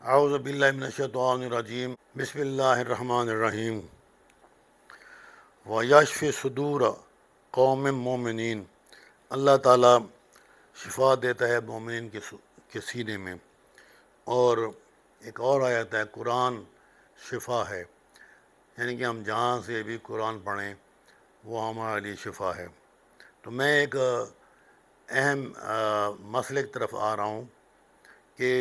आउज़बिल्लाशतवानरजीम बसमीम वयाशफ़ सदूर कौम मोमिन अल्लाह ताला शिफा देता है मोमिन के के सीने में और एक और आ जाता है कुरान शिफा है यानी कि हम जहाँ से भी कुरान पढ़ें वो हमारे लिए शिफा है तो मैं एक अहम मसले की तरफ आ रहा हूँ कि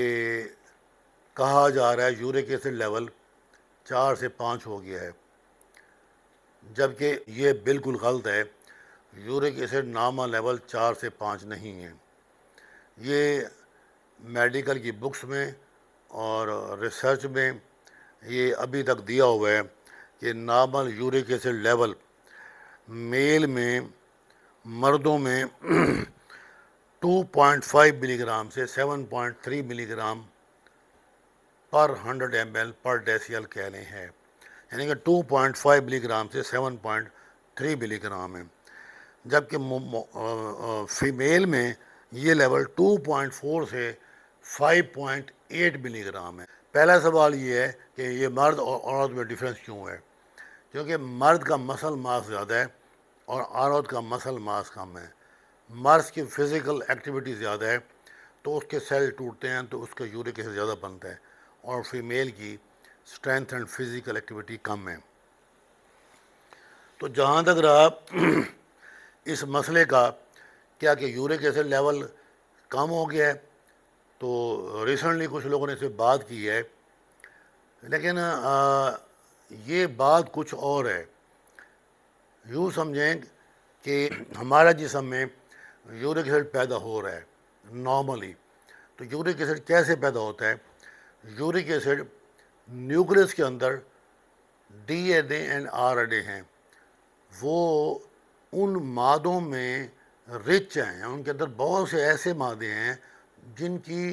कहा जा रहा है यूरिक एसिड लेवल चार से पाँच हो गया है जबकि ये बिल्कुल गलत है यूरिक एसिड नामा लेवल चार से पाँच नहीं है ये मेडिकल की बुक्स में और रिसर्च में ये अभी तक दिया हुआ है कि normal uric acid level male में मर्दों में 2.5 मिलीग्राम से 7.3 मिलीग्राम पर 100 एम पर डेसीएल रहे हैं यानी कि 2.5 मिलीग्राम से 7.3 मिलीग्राम है जबकि फीमेल में ये लेवल 2.4 से 5.8 मिलीग्राम है पहला सवाल ये है कि ये मर्द और औरत में डिफरेंस क्यों है क्योंकि मर्द का मसल मास ज़्यादा है और औरत का मसल मास कम है मर्द की फ़िज़िकल एक्टिविटी ज़्यादा है तो उसके सेल टूटते हैं तो उसका यूरिक एसिड ज़्यादा बनता है और फीमेल की स्ट्रेंथ एंड फिज़िकल एक्टिविटी कम है तो जहाँ तक रहा इस मसले का क्या कि यूरिक एसिड लेवल कम हो गया है तो रिसेंटली कुछ लोगों ने इसे बात की है लेकिन आ, ये बात कुछ और है यूँ समझें कि हमारा जिसम में यूरिक एसिड पैदा हो रहा है नॉर्मली तो यूरिक एसिड कैसे पैदा होता है यूरिक एसिड न्यूक्लियस के अंदर डीएनए एंड आरएनए हैं वो उन मादों में रिच हैं उनके अंदर बहुत से ऐसे मादे हैं जिनकी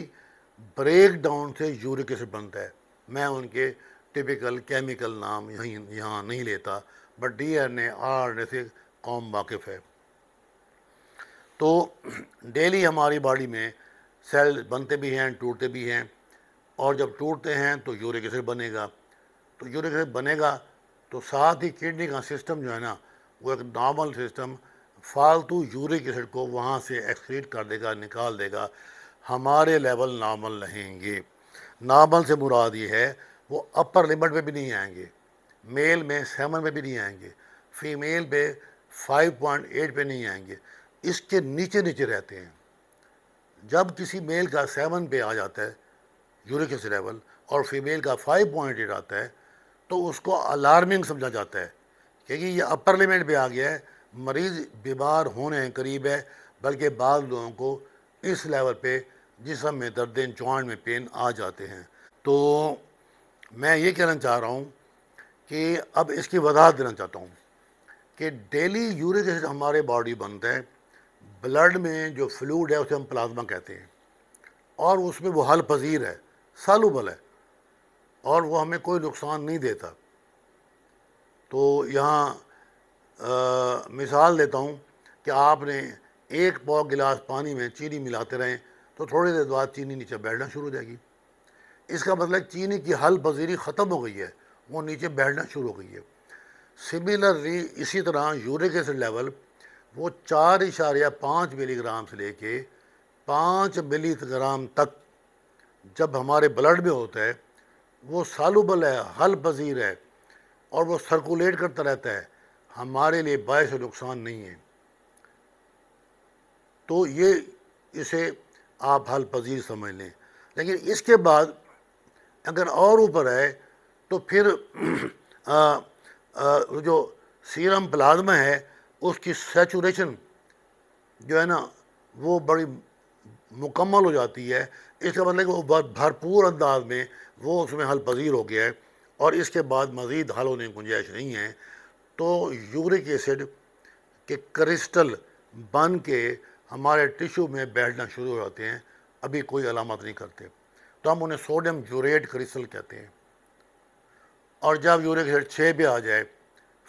ब्रेक डाउन से यूरिक एसिड बनता है मैं उनके टिपिकल केमिकल नाम यहीं यहाँ नहीं लेता but D N A R N से कौम वाकिफ़ है तो डेली हमारी बॉडी में सेल बनते भी हैं टूटते भी हैं और जब टूटते हैं तो यूरिक एसिड बनेगा तो यूरिक एसिड बनेगा तो साथ ही किडनी का सिस्टम जो है ना वो एक नॉर्मल सिस्टम फालतू यूरिक एसिड को वहाँ से एक्सक्रीट कर देगा निकाल देगा हमारे लेवल नॉर्मल रहेंगे नॉर्मल से मुराद ये है वो अपर लिमिट में भी नहीं आएंगे मेल में सेवन में भी नहीं आएंगे फीमेल पे 5.8 पे नहीं आएंगे इसके नीचे नीचे रहते हैं जब किसी मेल का सेवन पे आ जाता है यूरिक एसिड लेवल और फीमेल का फाइव पॉइंट एट आता है तो उसको अलार्मिंग समझा जाता है क्योंकि ये अपर लिमिट पे आ गया है मरीज़ बीमार होने हैं करीब है बल्कि बाद लोगों को इस लेवल पे जिसम में दर्द जॉइंट में पेन आ जाते हैं तो मैं ये कहना चाह रहा हूँ कि अब इसकी वजाहत देना चाहता हूँ कि डेली यूरिक एसिड हमारे बॉडी बनता है ब्लड में जो फ्लूड है उसे हम प्लाज्मा कहते हैं और उसमें वो हल पजीर है सालूबल है और वो हमें कोई नुकसान नहीं देता तो यहाँ मिसाल देता हूँ कि आपने एक पौ गिलास पानी में चीनी मिलाते रहें तो थोड़ी देर बाद चीनी नीचे बैठना शुरू हो जाएगी इसका मतलब चीनी की हल पजीरी ख़त्म हो गई है वो नीचे बैठना शुरू हो गई है सिमिलरली इसी तरह यूरिक एसिड लेवल वो चार इशारिया पाँच मिलीग्राम से लेके पाँच मिली ग्राम तक जब हमारे ब्लड में होता है वो सालुबल है हल पजीर है और वो सर्कुलेट करता रहता है हमारे लिए बायस नुकसान नहीं है तो ये इसे आप हल पजीर समझ लें लेकिन इसके बाद अगर और ऊपर आए तो फिर आ, आ, जो सीरम प्लाज्मा है उसकी सेचुरेशन जो है ना वो बड़ी मुकम्मल हो जाती है इसका मतलब कि वो बहुत भरपूर अंदाज में वो उसमें हल पजीर हो गया है और इसके बाद मज़ीद हल होने की गुंजाइश नहीं है तो यूरिक एसिड के क्रिस्टल बन के हमारे टिशू में बैठना शुरू हो जाते हैं अभी कोई अलामत नहीं करते तो हम उन्हें सोडियम यूरेट क्रिस्टल कहते हैं और जब यूरिक एसिड छः भी आ जाए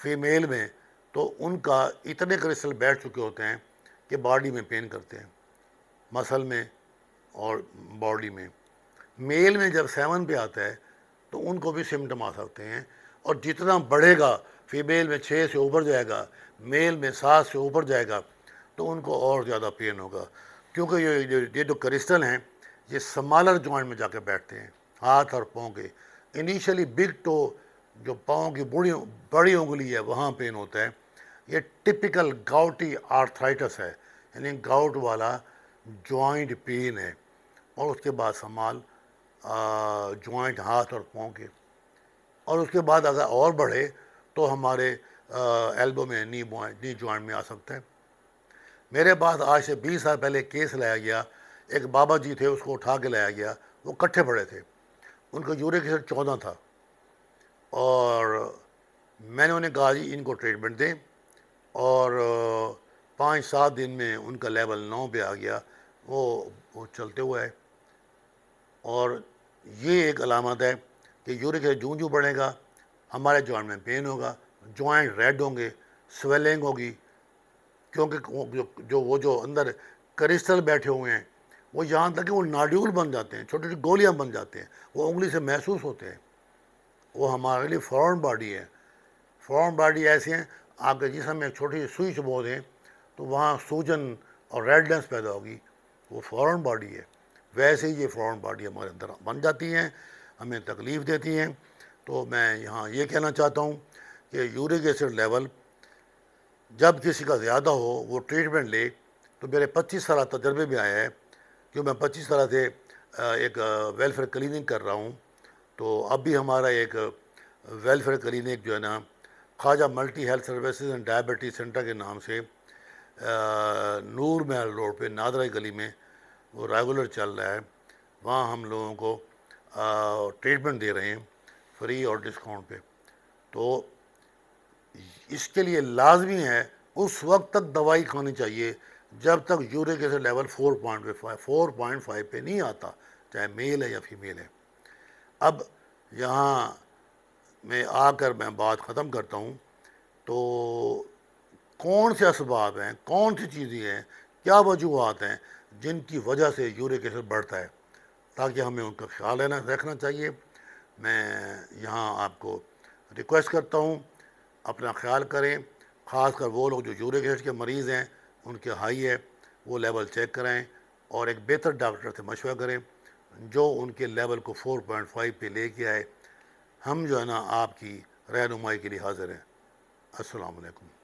फीमेल में तो उनका इतने क्रिस्टल बैठ चुके होते हैं कि बॉडी में पेन करते हैं मसल में और बॉडी में मेल में जब सेवन पे आता है तो उनको भी सिम्टम आ सकते हैं और जितना बढ़ेगा फीमेल में छः से ऊपर जाएगा मेल में सात से ऊपर जाएगा तो उनको और ज़्यादा पेन होगा क्योंकि ये ये जो क्रिस्टल हैं ये समालर जॉइंट में जाकर बैठते हैं हाथ और पाँव के इनिशियली बिग टो जो पाँव की बुढ़ी बड़ी उंगली है वहाँ पेन होता है ये टिपिकल गाउटी आर्थराइटस है यानी गाउट वाला जॉइंट पेन है और उसके बाद संभाल जॉइंट हाथ और पाँव के और उसके बाद अगर और बढ़े तो हमारे एल्बो में नी बॉइंट नी जॉइंट में आ सकते हैं मेरे पास आज से 20 साल पहले केस लाया गया एक बाबा जी थे उसको उठा के लाया गया वो कट्ठे पड़े थे उनका यूरिक एसिड चौदह था और मैंने उन्हें कहा जी इनको ट्रीटमेंट दें और पाँच सात दिन में उनका लेवल नौ पे आ गया वो वो चलते हुए है और ये एक अलामत है कि यूरिक एसिड जू बढ़ेगा हमारे जॉइंट में पेन होगा जॉइंट रेड होंगे स्वेलिंग होगी क्योंकि जो, जो वो जो अंदर करिस्टल बैठे हुए हैं वो यहाँ तक कि वो नाड्यूल बन जाते हैं छोटी छोटी गोलियाँ बन जाते हैं वो उंगली से महसूस होते हैं वो हमारे लिए फॉरन बॉडी है फॉरन बॉडी ऐसी हैं आपके जिसमें एक छोटी सी सुई चुबो दें तो वहाँ सूजन और रेडनेस पैदा होगी वो फॉरेन बॉडी है वैसे ही ये फॉरेन बॉडी हमारे अंदर बन जाती हैं हमें तकलीफ़ देती हैं तो मैं यहाँ ये कहना चाहता हूँ कि यूरिक एसिड लेवल जब किसी का ज़्यादा हो वो ट्रीटमेंट ले तो मेरे 25 साल तजर्बे में आया है कि मैं 25 साल से एक वेलफेयर क्लिनिक कर रहा हूँ तो अब भी हमारा एक वेलफेयर क्लिनिक जो है ना Khwaja multi health services and diabetes centre के नाम से नूर महल रोड पे नादरा गली में वो रेगुलर चल रहा है वहाँ हम लोगों को ट्रीटमेंट दे रहे हैं फ्री और डिस्काउंट पे तो इसके लिए लाजमी है उस वक्त तक दवाई खानी चाहिए जब तक uric acid level four point five four point five पे नहीं आता चाहे मेल है या फीमेल है अब यहाँ में आकर मैं बात ख़त्म करता हूँ तो कौन से इसबाब हैं कौन सी चीज़ें हैं क्या वजूहत हैं जिनकी वजह से यूरिक एसिड बढ़ता है ताकि हमें उनका ख्याल रहना रखना चाहिए मैं यहाँ आपको रिक्वेस्ट करता हूँ अपना ख्याल करें ख़ासकर वो लोग जो यूरिक एसिड के मरीज़ हैं उनके हाई है वो लेवल चेक कराएँ और एक बेहतर डॉक्टर से मशवर करें जो उनके लेवल को 4.5 ले के आए हम जो है ना आपकी रहनुमाई के लिए हाज़िर हैं असलकम